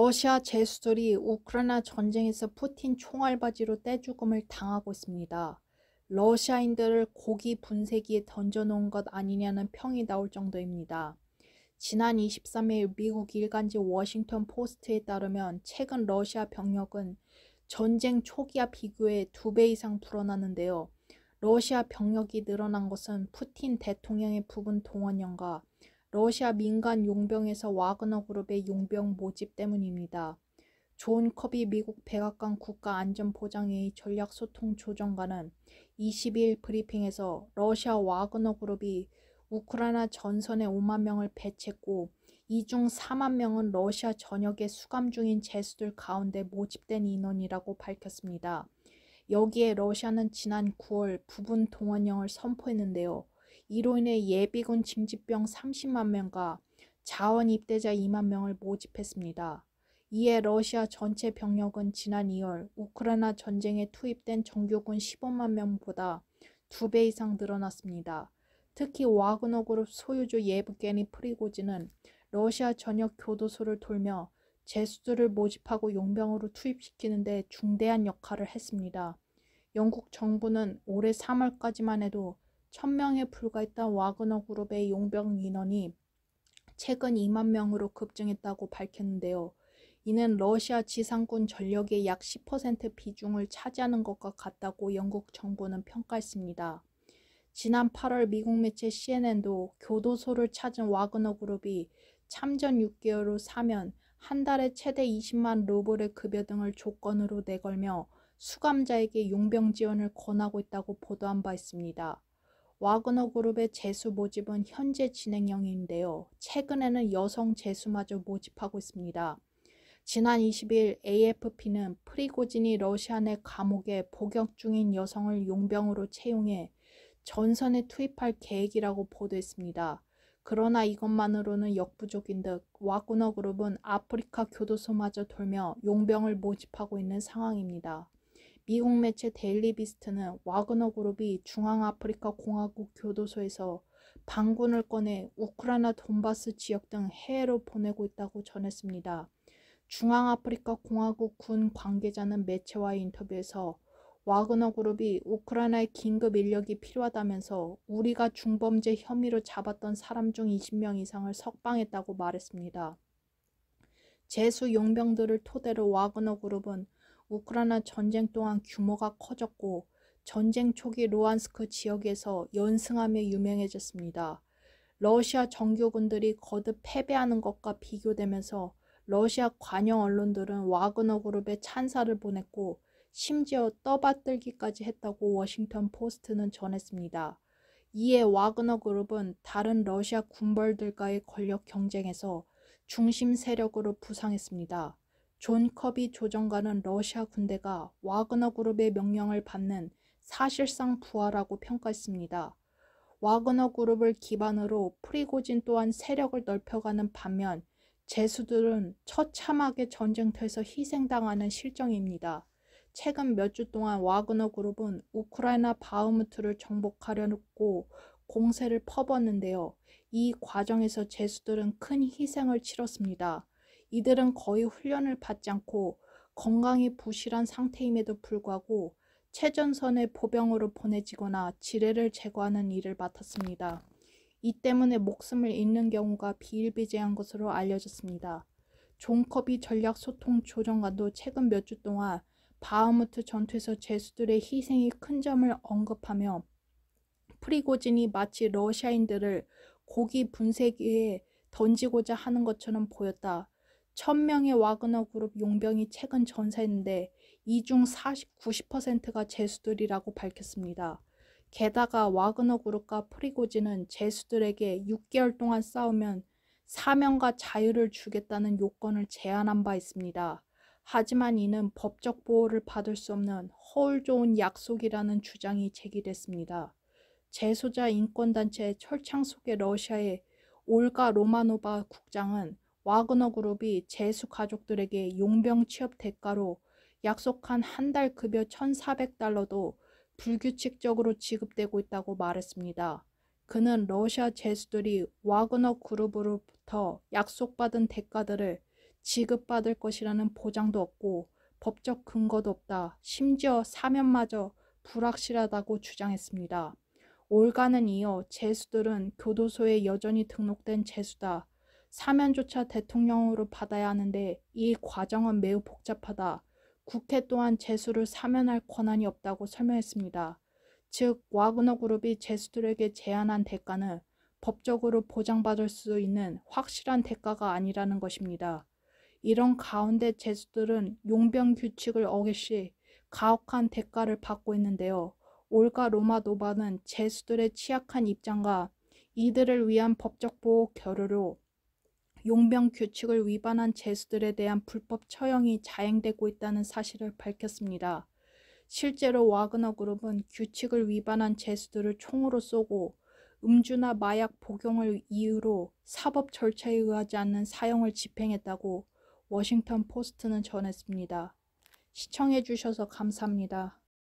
러시아 제수들이 우크라이나 전쟁에서 푸틴 총알바지로 떼죽음을 당하고 있습니다. 러시아인들을 고기 분쇄기에 던져놓은 것 아니냐는 평이 나올 정도입니다. 지난 23일 미국 일간지 워싱턴 포스트에 따르면 최근 러시아 병력은 전쟁 초기와 비교해 두 배 이상 불어났는데요. 러시아 병력이 늘어난 것은 푸틴 대통령의 부분 동원령과 러시아 민간 용병에서 와그너 그룹의 용병 모집 때문입니다. 존 커비 미국 백악관 국가안전보장회의 전략소통 조정관은 22일 브리핑에서 러시아 와그너 그룹이 우크라이나 전선에 5만 명을 배치했고 이 중 4만 명은 러시아 전역에 수감 중인 제수들 가운데 모집된 인원이라고 밝혔습니다. 여기에 러시아는 지난 9월 부분 동원령을 선포했는데요. 이로 인해 예비군 징집병 30만 명과 자원 입대자 2만 명을 모집했습니다. 이에 러시아 전체 병력은 지난 2월 우크라이나 전쟁에 투입된 정규군 15만 명보다 2배 이상 늘어났습니다. 특히 와그너 그룹 소유주 예브게니 프리고지는 러시아 전역 교도소를 돌며 제수들을 모집하고 용병으로 투입시키는 데 중대한 역할을 했습니다. 영국 정부는 올해 3월까지만 해도 천명에 불과했던 와그너 그룹의 용병 인원이 최근 2만 명으로 급증했다고 밝혔는데요. 이는 러시아 지상군 전력의 약 10% 비중을 차지하는 것과 같다고 영국 정부는 평가했습니다. 지난 8월 미국 매체 CNN도 교도소를 찾은 와그너 그룹이 참전 6개월로 사면 한 달에 최대 20만 루블의 급여 등을 조건으로 내걸며 수감자에게 용병 지원을 권하고 있다고 보도한 바 있습니다. 와그너 그룹의 재수 모집은 현재 진행형인데요. 최근에는 여성 재수마저 모집하고 있습니다. 지난 20일 AFP는 프리고진이 러시아 내 감옥에 복역 중인 여성을 용병으로 채용해 전선에 투입할 계획이라고 보도했습니다. 그러나 이것만으로는 역부족인 듯와그너 그룹은 아프리카 교도소마저 돌며 용병을 모집하고 있는 상황입니다. 미국 매체 데일리 비스트는 와그너 그룹이 중앙아프리카 공화국 교도소에서 반군을 꺼내 우크라이나 돈바스 지역 등 해외로 보내고 있다고 전했습니다. 중앙아프리카 공화국 군 관계자는 매체와의 인터뷰에서 와그너 그룹이 우크라이나의 긴급 인력이 필요하다면서 우리가 중범죄 혐의로 잡았던 사람 중 20명 이상을 석방했다고 말했습니다. 재수 용병들을 토대로 와그너 그룹은 우크라이나 전쟁 동안 규모가 커졌고 전쟁 초기 로안스크 지역에서 연승함에 유명해졌습니다. 러시아 정규군들이 거듭 패배하는 것과 비교되면서 러시아 관영 언론들은 와그너 그룹에 찬사를 보냈고 심지어 떠받들기까지 했다고 워싱턴 포스트는 전했습니다. 이에 와그너 그룹은 다른 러시아 군벌들과의 권력 경쟁에서 중심 세력으로 부상했습니다. 존 커비 조정관은 러시아 군대가 와그너 그룹의 명령을 받는 사실상 부하라고 평가했습니다. 와그너 그룹을 기반으로 프리고진 또한 세력을 넓혀가는 반면 제수들은 처참하게 전쟁터에서 희생당하는 실정입니다. 최근 몇 주 동안 와그너 그룹은 우크라이나 바흐무트를 정복하려고 공세를 퍼붓는데요. 이 과정에서 제수들은 큰 희생을 치렀습니다. 이들은 거의 훈련을 받지 않고 건강이 부실한 상태임에도 불구하고 최전선의 보병으로 보내지거나 지뢰를 제거하는 일을 맡았습니다. 이 때문에 목숨을 잃는 경우가 비일비재한 것으로 알려졌습니다. 존 커비 전략소통조정관도 최근 몇 주 동안 바흐무트 전투에서 제수들의 희생이 큰 점을 언급하며 프리고진이 마치 러시아인들을 고기 분쇄기에 던지고자 하는 것처럼 보였다. 1 0 0 0명의 와그너 그룹 용병이 최근 전사했는데 이 중 40, 90%가 제수들이라고 밝혔습니다. 게다가 와그너 그룹과 프리고진는 제수들에게 6개월 동안 싸우면 사명과 자유를 주겠다는 요건을 제안한 바 있습니다. 하지만 이는 법적 보호를 받을 수 없는 허울 좋은 약속이라는 주장이 제기됐습니다. 제소자 인권단체 철창 속의 러시아의 올가 로마노바 국장은 와그너 그룹이 재수 가족들에게 용병 취업 대가로 약속한 한 달 급여 1,400달러도 불규칙적으로 지급되고 있다고 말했습니다. 그는 러시아 재수들이 와그너 그룹으로부터 약속받은 대가들을 지급받을 것이라는 보장도 없고 법적 근거도 없다. 심지어 사면마저 불확실하다고 주장했습니다. 올가는 이어 재수들은 교도소에 여전히 등록된 재수다. 사면조차 대통령으로 받아야 하는데 이 과정은 매우 복잡하다. 국회 또한 재수를 사면할 권한이 없다고 설명했습니다. 즉 와그너 그룹이 재수들에게 제안한 대가는 법적으로 보장받을 수 있는 확실한 대가가 아니라는 것입니다. 이런 가운데 재수들은 용병 규칙을 어기시 가혹한 대가를 받고 있는데요. 올가 로마 노바는 재수들의 취약한 입장과 이들을 위한 법적 보호 결의로 용병 규칙을 위반한 제수들에 대한 불법 처형이 자행되고 있다는 사실을 밝혔습니다. 실제로 와그너 그룹은 규칙을 위반한 제수들을 총으로 쏘고 음주나 마약 복용을 이유로 사법 절차에 의하지 않는 사형을 집행했다고 워싱턴 포스트는 전했습니다. 시청해주셔서 감사합니다.